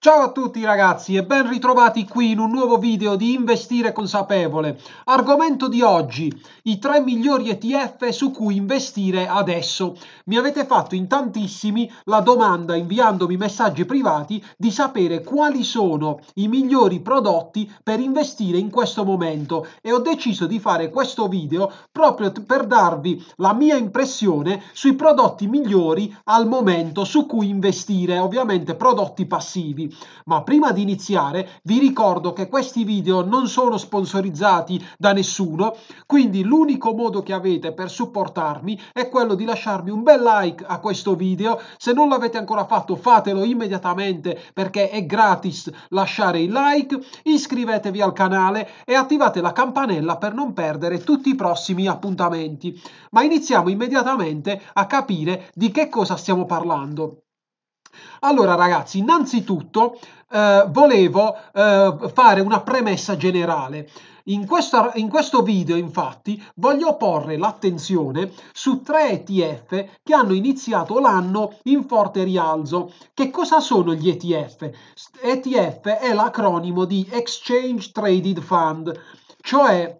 Ciao a tutti ragazzi e ben ritrovati qui in un nuovo video di Investire Consapevole. Argomento di oggi, i 3 migliori ETF su cui investire adesso. Mi avete fatto in tantissimi la domanda inviandomi messaggi privati di sapere quali sono i migliori prodotti per investire in questo momento e ho deciso di fare questo video proprio per darvi la mia impressione sui prodotti migliori al momento su cui investire, ovviamente prodotti passivi ma prima di iniziare vi ricordo che questi video non sono sponsorizzati da nessuno, quindi l'unico modo che avete per supportarmi è quello di lasciarmi un bel like a questo video, se non l'avete ancora fatto fatelo immediatamente perché è gratis lasciare il like, iscrivetevi al canale e attivate la campanella per non perdere tutti i prossimi appuntamenti. Ma iniziamo immediatamente a capire di che cosa stiamo parlando. Allora ragazzi, innanzitutto eh, volevo eh, fare una premessa generale. In, questa, in questo video infatti voglio porre l'attenzione su tre ETF che hanno iniziato l'anno in forte rialzo. Che cosa sono gli ETF? ETF è l'acronimo di Exchange Traded Fund, cioè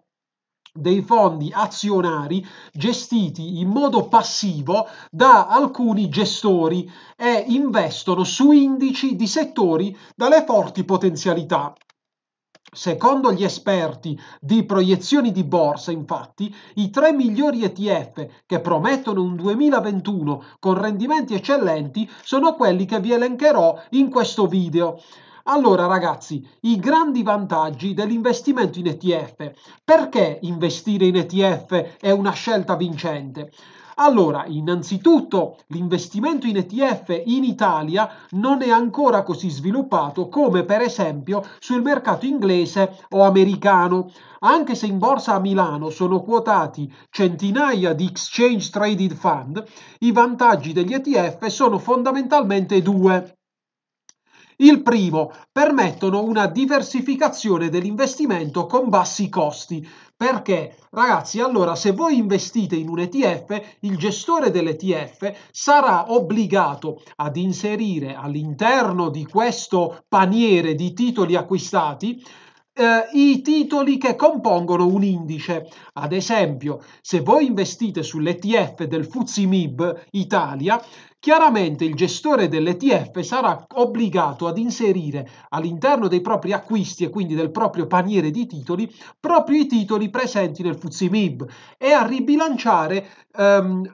dei fondi azionari gestiti in modo passivo da alcuni gestori e investono su indici di settori dalle forti potenzialità. Secondo gli esperti di proiezioni di borsa, infatti, i tre migliori ETF che promettono un 2021 con rendimenti eccellenti sono quelli che vi elencherò in questo video. Allora ragazzi, i grandi vantaggi dell'investimento in ETF. Perché investire in ETF è una scelta vincente? Allora, innanzitutto l'investimento in ETF in Italia non è ancora così sviluppato come per esempio sul mercato inglese o americano. Anche se in borsa a Milano sono quotati centinaia di exchange traded fund, i vantaggi degli ETF sono fondamentalmente due. Il primo, permettono una diversificazione dell'investimento con bassi costi. Perché, ragazzi, allora se voi investite in un ETF, il gestore dell'ETF sarà obbligato ad inserire all'interno di questo paniere di titoli acquistati eh, i titoli che compongono un indice. Ad esempio, se voi investite sull'ETF del FTSE Italia, chiaramente il gestore dell'ETF sarà obbligato ad inserire all'interno dei propri acquisti e quindi del proprio paniere di titoli proprio i titoli presenti nel FTSE e a ribilanciare ehm,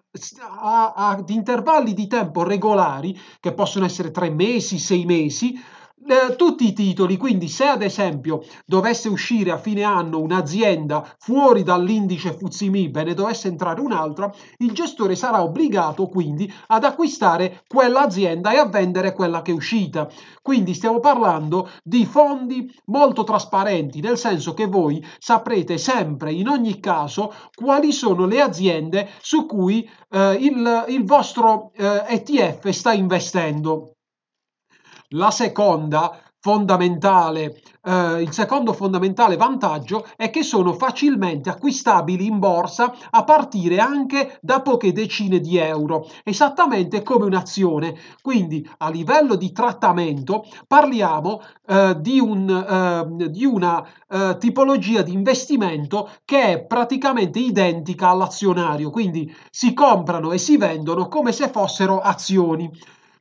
ad intervalli di tempo regolari che possono essere tre mesi, sei mesi eh, tutti i titoli, quindi se ad esempio dovesse uscire a fine anno un'azienda fuori dall'indice FTSE e ne dovesse entrare un'altra, il gestore sarà obbligato quindi ad acquistare quell'azienda e a vendere quella che è uscita. Quindi stiamo parlando di fondi molto trasparenti, nel senso che voi saprete sempre in ogni caso quali sono le aziende su cui eh, il, il vostro eh, ETF sta investendo. La seconda fondamentale, eh, il secondo fondamentale vantaggio è che sono facilmente acquistabili in borsa a partire anche da poche decine di euro, esattamente come un'azione. Quindi a livello di trattamento parliamo eh, di, un, eh, di, una eh, tipologia di investimento che è praticamente identica all'azionario, quindi si comprano e si vendono come se fossero azioni.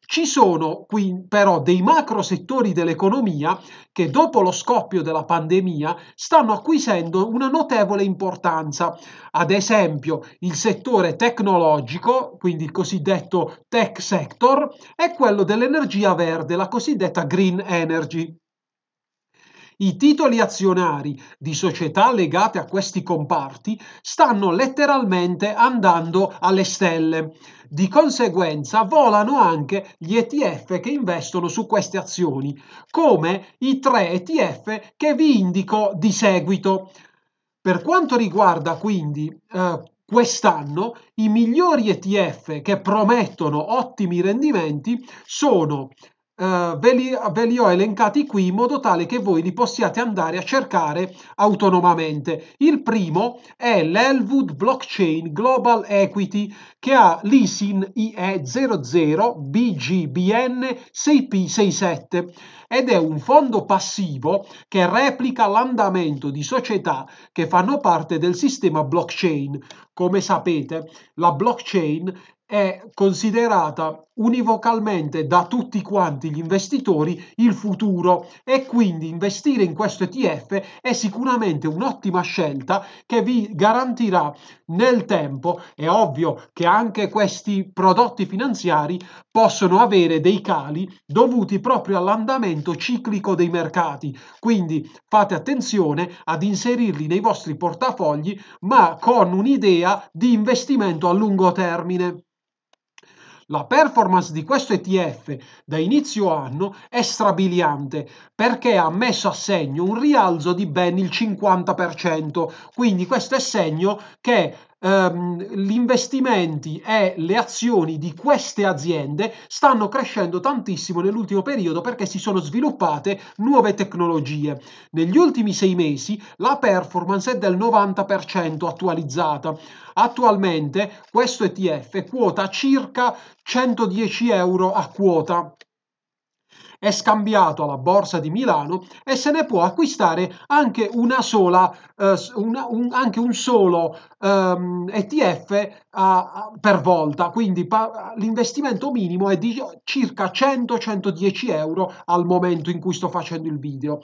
Ci sono qui però dei macro settori dell'economia che dopo lo scoppio della pandemia stanno acquisendo una notevole importanza. Ad esempio il settore tecnologico, quindi il cosiddetto tech sector, e quello dell'energia verde, la cosiddetta green energy. I titoli azionari di società legate a questi comparti stanno letteralmente andando alle stelle. Di conseguenza volano anche gli ETF che investono su queste azioni, come i tre ETF che vi indico di seguito. Per quanto riguarda quindi eh, quest'anno, i migliori ETF che promettono ottimi rendimenti sono eh, ve, li, ve li ho elencati qui in modo tale che voi li possiate andare a cercare autonomamente. Il primo è l'Elwood Blockchain Global Equity che ha l'ISIN IE00 BGBN 6P67 ed è un fondo passivo che replica l'andamento di società che fanno parte del sistema blockchain. Come sapete, la blockchain è considerata univocalmente da tutti quanti gli investitori il futuro e quindi investire in questo ETF è sicuramente un'ottima scelta che vi garantirà nel tempo, è ovvio che anche questi prodotti finanziari possono avere dei cali dovuti proprio all'andamento ciclico dei mercati, quindi fate attenzione ad inserirli nei vostri portafogli ma con un'idea di investimento a lungo termine. La performance di questo ETF da inizio anno è strabiliante perché ha messo a segno un rialzo di ben il 50%, quindi questo è segno che ehm, gli investimenti e le azioni di queste aziende stanno crescendo tantissimo nell'ultimo periodo perché si sono sviluppate nuove tecnologie. Negli ultimi sei mesi la performance è del 90% attualizzata. Attualmente questo ETF quota circa 110 euro a quota è scambiato alla Borsa di Milano e se ne può acquistare anche, sola, eh, una, un, anche un, solo ehm, ETF a, per volta, quindi pa- l'investimento minimo è di circa 100-110 euro al momento in cui sto facendo il video.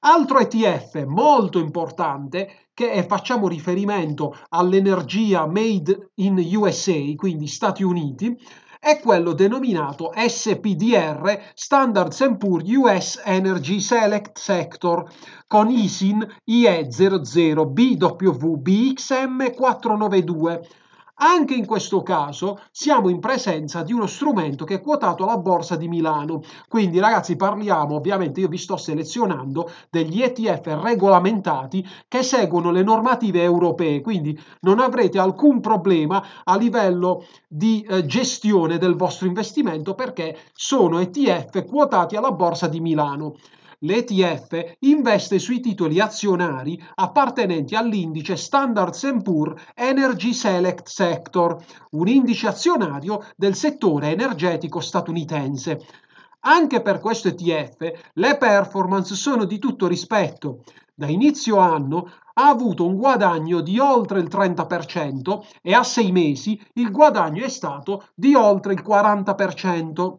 Altro ETF molto importante che è, facciamo riferimento all'energia made in USA, quindi Stati Uniti, è quello denominato SPDR, Standards Poor US Energy Select Sector, con ISIN IE00BWBXM492 anche in questo caso siamo in presenza di uno strumento che è quotato alla borsa di Milano. Quindi ragazzi parliamo, ovviamente io vi sto selezionando degli ETF regolamentati che seguono le normative europee, quindi non avrete alcun problema a livello di eh, gestione del vostro investimento perché sono ETF quotati alla borsa di Milano l'ETF investe sui titoli azionari appartenenti all'indice Standard Poor's Energy Select Sector, un indice azionario del settore energetico statunitense. Anche per questo ETF le performance sono di tutto rispetto. Da inizio anno ha avuto un guadagno di oltre il 30% e a sei mesi il guadagno è stato di oltre il 40%.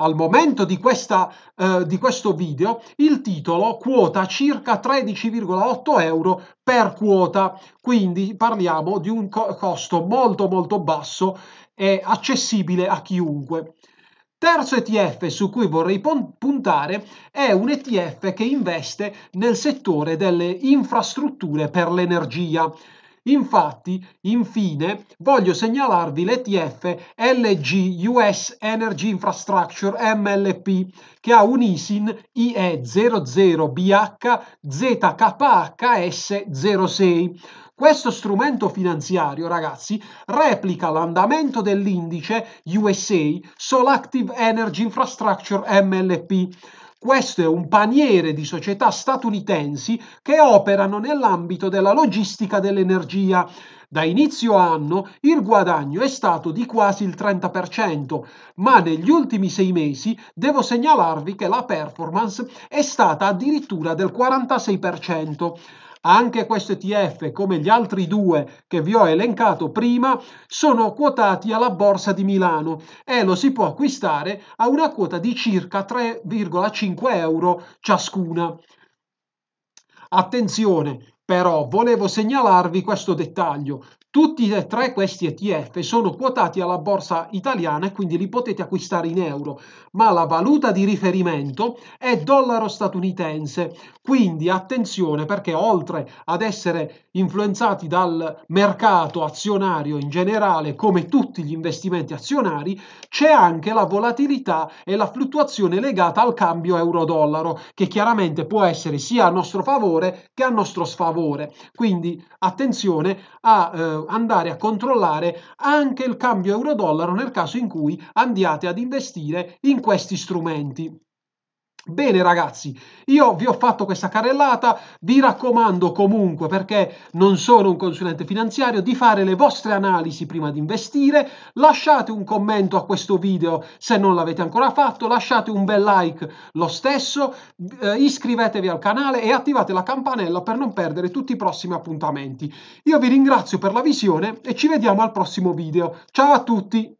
Al momento di, questa, eh, di questo video il titolo quota circa 13,8 euro per quota, quindi parliamo di un co costo molto molto basso e accessibile a chiunque. Terzo ETF su cui vorrei puntare è un ETF che investe nel settore delle infrastrutture per l'energia. Infatti, infine, voglio segnalarvi l'ETF LG US Energy Infrastructure MLP che ha un ISIN ie 00 bhzkhs 06 questo strumento finanziario, ragazzi, replica l'andamento dell'indice USA Solactive Energy Infrastructure MLP questo è un paniere di società statunitensi che operano nell'ambito della logistica dell'energia. Da inizio anno il guadagno è stato di quasi il 30%, ma negli ultimi sei mesi devo segnalarvi che la performance è stata addirittura del 46%. Anche questo ETF, come gli altri due che vi ho elencato prima, sono quotati alla Borsa di Milano e lo si può acquistare a una quota di circa 3,5 euro ciascuna. Attenzione, però volevo segnalarvi questo dettaglio. Tutti e tre questi ETF sono quotati alla borsa italiana e quindi li potete acquistare in euro, ma la valuta di riferimento è dollaro statunitense. Quindi attenzione perché oltre ad essere influenzati dal mercato azionario in generale, come tutti gli investimenti azionari, c'è anche la volatilità e la fluttuazione legata al cambio euro-dollaro, che chiaramente può essere sia a nostro favore che a nostro sfavore. Quindi attenzione a eh, eh, andare a controllare anche il cambio euro-dollaro nel caso in cui andiate ad investire in questi strumenti. Bene ragazzi, io vi ho fatto questa carrellata, vi raccomando comunque, perché non sono un consulente finanziario, di fare le vostre analisi prima di investire, lasciate un commento a questo video se non l'avete ancora fatto, lasciate un bel like lo stesso, eh, iscrivetevi al canale e attivate la campanella per non perdere tutti i prossimi appuntamenti. Io vi ringrazio per la visione e ci vediamo al prossimo video. Ciao a tutti!